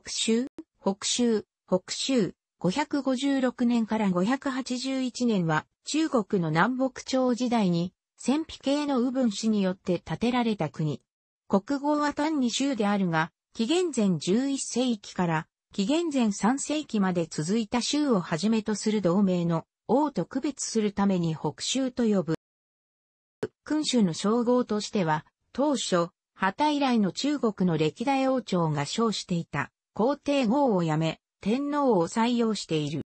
北州、北州、北州、556年から581年は中国の南北朝時代に戦費系の右分子によって建てられた国。国語は単に州であるが、紀元前11世紀から紀元前3世紀まで続いた州をはじめとする同盟の王と区別するために北州と呼ぶ。君主の称号としては、当初、旗以来の中国の歴代王朝が称していた。皇帝号を辞め、天皇を採用している。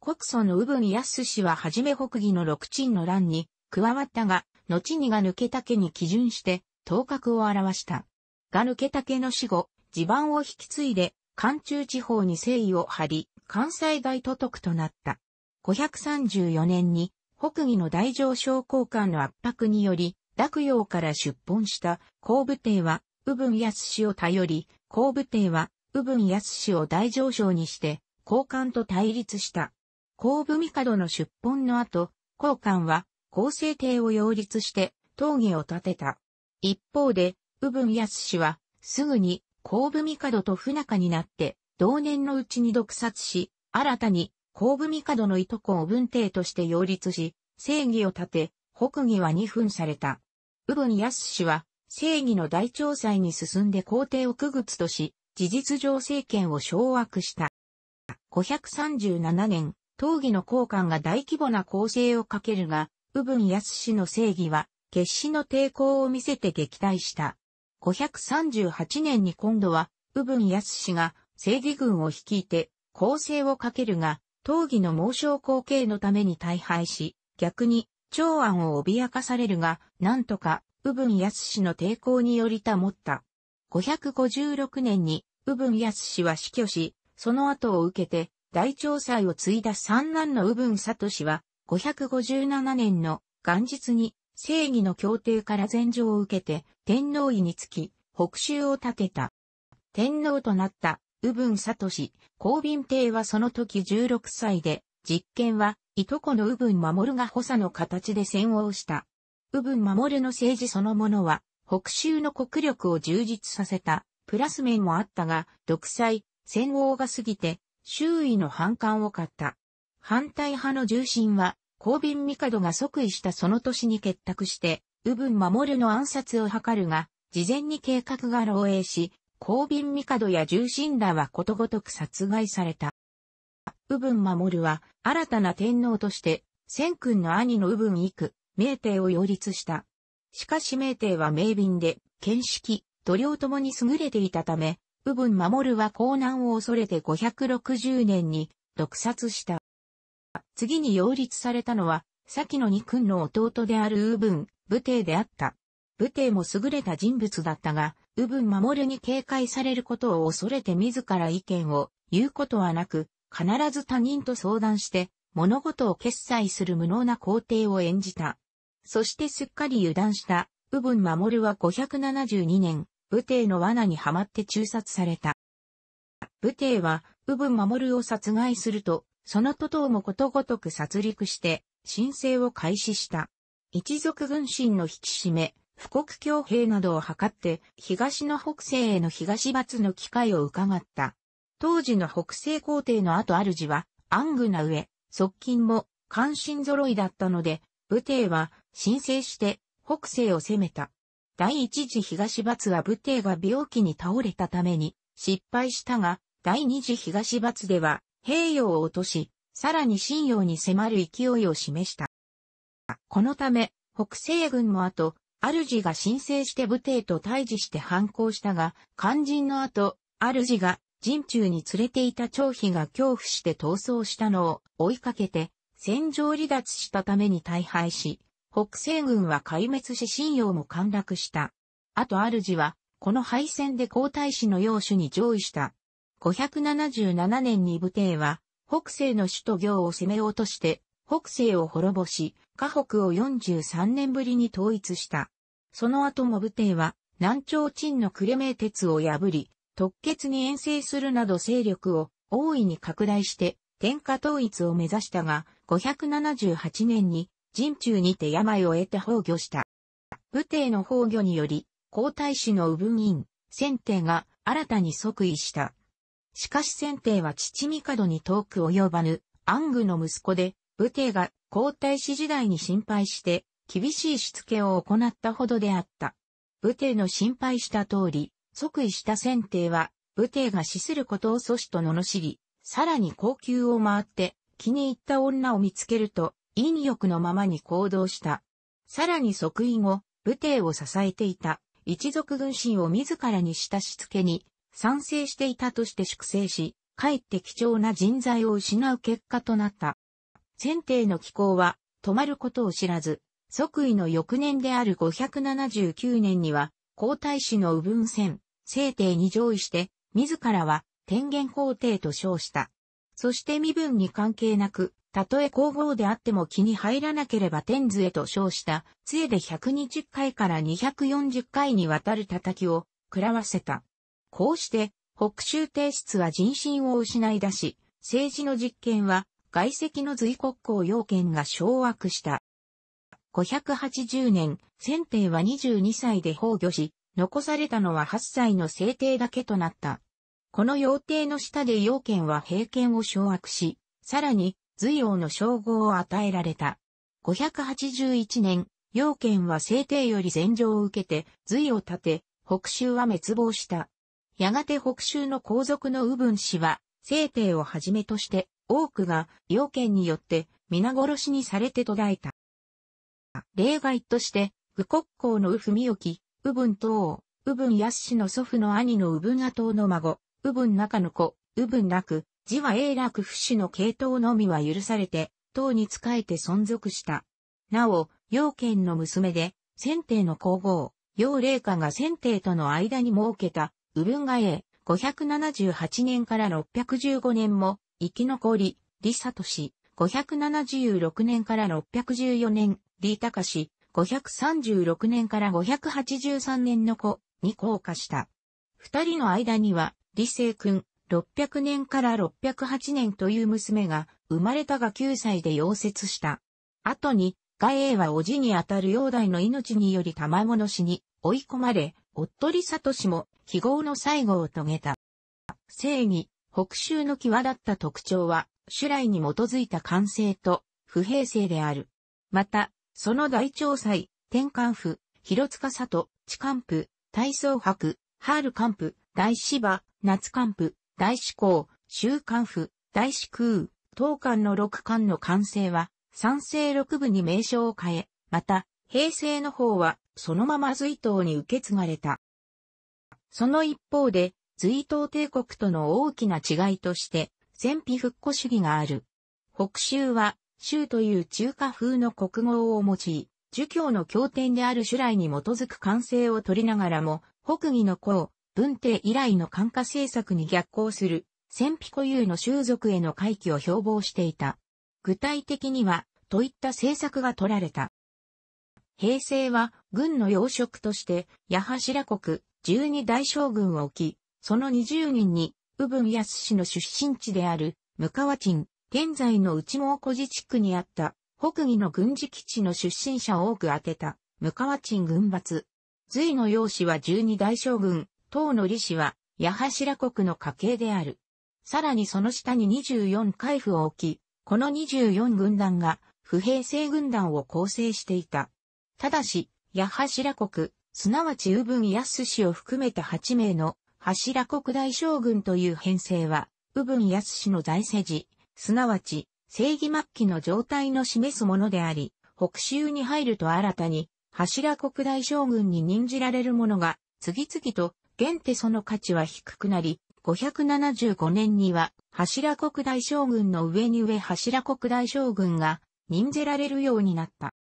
国祖の宇文康氏ははじめ北義の六鎮の乱に加わったが、後にが抜けた家に基準して、頭角を表した。が抜けた家の死後、地盤を引き継いで、関中地方に誠意を張り、関西大都督となった。534年に、北義の大上昇公官の圧迫により、洛陽から出奔した、後部帝は、宇文康氏を頼り、後部帝は、右文康を大上昇にして、高官と対立した。後部帝の出奔の後、高官は、厚生帝を擁立して、討議を立てた。一方で、右文康は、すぐに、後部帝と不仲になって、同年のうちに毒殺し、新たに、後部帝のいとこを文帝として擁立し、正義を立て、北義は二分された。右文康は、正義の大調査に進んで皇帝を区仏とし、事実上政権を掌握した。537年、討議の交換が大規模な攻勢をかけるが、右分康の正義は、決死の抵抗を見せて撃退した。538年に今度は、右分康が正義軍を率いて攻勢をかけるが、討議の猛将後継のために大敗し、逆に、長安を脅かされるが、なんとか、右分康の抵抗により保った。556年に、宇文康氏は死去し、その後を受けて、大長裁を継いだ三男の宇文聡氏は、557年の元日に、正義の協定から禅譲を受けて、天皇位につき、北州を建てた。天皇となった、宇文聡氏、公民帝はその時16歳で、実権は、いとこの宇文守が補佐の形で戦をした。右文守の政治そのものは、北州の国力を充実させた、プラス面もあったが、独裁、戦王が過ぎて、周囲の反感を買った。反対派の重臣は、公民帝が即位したその年に結託して、右分守の暗殺を図るが、事前に計画が漏洩し、公民帝や重臣らはことごとく殺害された。右分守は、新たな天皇として、千君の兄の右分幾、明帝を擁立した。しかし名帝は明敏で、見識、度量ともに優れていたため、右分守は江南を恐れて560年に毒殺した。次に擁立されたのは、先の二君の弟である右分、武帝であった。武帝も優れた人物だったが、右分守に警戒されることを恐れて自ら意見を言うことはなく、必ず他人と相談して、物事を決裁する無能な皇帝を演じた。そしてすっかり油断した、右文守は572年、武帝の罠にはまって中殺された。武帝は、右文守を殺害すると、その徒党もことごとく殺戮して、申請を開始した。一族軍神の引き締め、富国強兵などを図って、東の北西への東罰の機会を伺った。当時の北西皇帝の後主は、安具な上、側近も、関心揃いだったので、武帝は、申請して北西を攻めた。第一次東伐は武帝が病気に倒れたために失敗したが、第二次東伐では平洋を落とし、さらに信用に迫る勢いを示した。このため、北西軍も後、主が申請して武帝と対峙して反抗したが、肝心の後、主が陣中に連れていた張飛が恐怖して逃走したのを追いかけて、戦場離脱したために大敗し、北西軍は壊滅し信用も陥落した。あと主は、この敗戦で皇太子の要主に上位した。577年に武帝は、北西の首都行を攻め落として、北西を滅ぼし、河北を43年ぶりに統一した。その後も武帝は、南朝鎮のクレメー鉄を破り、突決に遠征するなど勢力を大いに拡大して、天下統一を目指したが、578年に陣中にて病を得て崩御した。武帝の崩御により、皇太子の右文院、先帝が新たに即位した。しかし先帝は父帝に遠く及ばぬ、安愚の息子で、武帝が皇太子時代に心配して、厳しいしつけを行ったほどであった。武帝の心配した通り、即位した先帝は、武帝が死することを阻止と罵り、さらに高級を回って、気に入った女を見つけると、引力のままに行動した。さらに即位後、武帝を支えていた一族軍神を自らにしたしつけに賛成していたとして粛清し、かえって貴重な人材を失う結果となった。先帝の気候は止まることを知らず、即位の翌年である579年には、皇太子の右分戦、聖帝に上位して、自らは天元皇帝と称した。そして身分に関係なく、たとえ工房であっても気に入らなければ天図へと称した、杖で120回から240回にわたる叩きを食らわせた。こうして、北州帝室は人心を失い出し、政治の実権は外籍の随国公要件が掌握した。580年、先帝は22歳で崩御し、残されたのは8歳の聖帝だけとなった。この要帝の下で要件は平権を掌握し、さらに隋王の称号を与えられた。581年、陽賢は聖帝より禅譲を受けて、隋を立て、北州は滅亡した。やがて北州の皇族の右分氏は、聖帝をはじめとして、多くが、陽賢によって、皆殺しにされて途絶えた。例外として、不国公の右文沖、右東王、右文安氏の祖父の兄の右文阿東の孫、右分中の子、右文楽、字は永楽不死の系統のみは許されて、党に仕えて存続した。なお、陽賢の娘で、先帝の皇后、陽霊家が先帝との間に設けた、宇文がえ、578年から615年も、生き残り、李里氏、576年から614年、李高氏、536年から583年の子に降下した。二人の間には、李成君、600年から608年という娘が生まれたが9歳で溶接した。後に、外英は叔父にあたる陽代の命により玉物死に追い込まれ、夫利聡も非業の最後を遂げた。正義、北州の際立った特徴は、種来に基づいた完成と不平成である。また、その大調祭、天官府、広塚里、地官府、大宗博、ハール官府、大芝、夏官府、大志向、週刊府、大志空、東館の六巻の完成は、三成六部に名称を変え、また、平成の方は、そのまま隋東に受け継がれた。その一方で、隋東帝国との大きな違いとして、戦費復古主義がある。北州は、州という中華風の国語を用い、儒教の経典である主来に基づく完成を取りながらも、北義の公、文帝以来の官化政策に逆行する、戦費固有の習俗への回帰を標榜していた。具体的には、といった政策が取られた。平成は、軍の要職として、八柱国、十二大将軍を置き、その二十人に、宇文康氏の出身地である、向川鎮、現在の内蒙古寺地区にあった、北義の軍事基地の出身者を多く当てた、向川鎮軍閥。隋の要子は十二大将軍、唐の李氏は、矢柱国の家系である。さらにその下に24海府を置き、この24軍団が、不平成軍団を構成していた。ただし、矢柱国、すなわち宇文安氏を含めた8名の柱国大将軍という編成は、宇文安氏の在世時、すなわち正義末期の状態の示すものであり、北州に入ると新たに柱国大将軍に任じられる者が次々と現てその価値は低くなり、575年には、柱国大将軍の上に上柱国大将軍が任ぜられるようになった。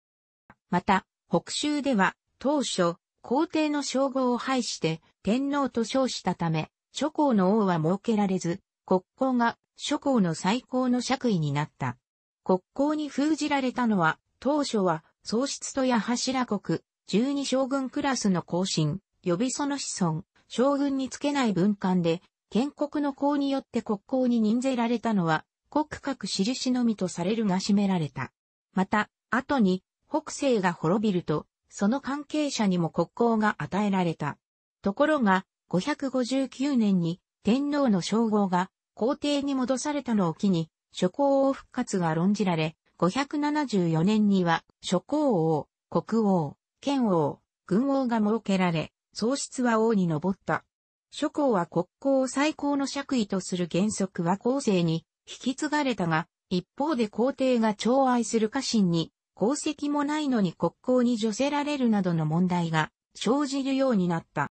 また、北州では、当初、皇帝の称号を廃して天皇と称したため、諸侯の王は設けられず、国交が諸侯の最高の爵位になった。国交に封じられたのは、当初は、宗室とや柱国、十二将軍クラスの行進、予備その子孫、将軍につけない文官で、建国の功によって国交に任ぜられたのは、国格印のみとされるが占められた。また、後に、北西が滅びると、その関係者にも国交が与えられた。ところが、559年に、天皇の称号が、皇帝に戻されたのを機に、諸皇王復活が論じられ、574年には、諸皇王、国王、県王、軍王が設けられ、喪失は王に上った。諸侯は国交を最高の爵位とする原則は後世に引き継がれたが、一方で皇帝が寵愛する家臣に功績もないのに国交に除せられるなどの問題が生じるようになった。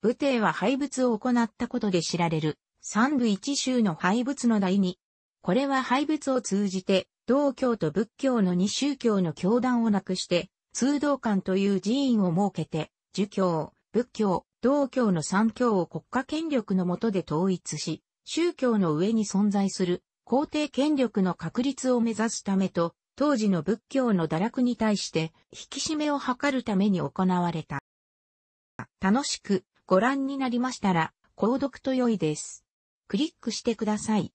武帝は廃仏を行ったことで知られる三部一宗の廃仏の第二。これは廃仏を通じて道教と仏教の二宗教の教団をなくして、通道館という寺院を設けて、儒教、仏教、道教の三教を国家権力の下で統一し、宗教の上に存在する皇帝権力の確立を目指すためと、当時の仏教の堕落に対して引き締めを図るために行われた。楽しくご覧になりましたら、購読と良いです。クリックしてください。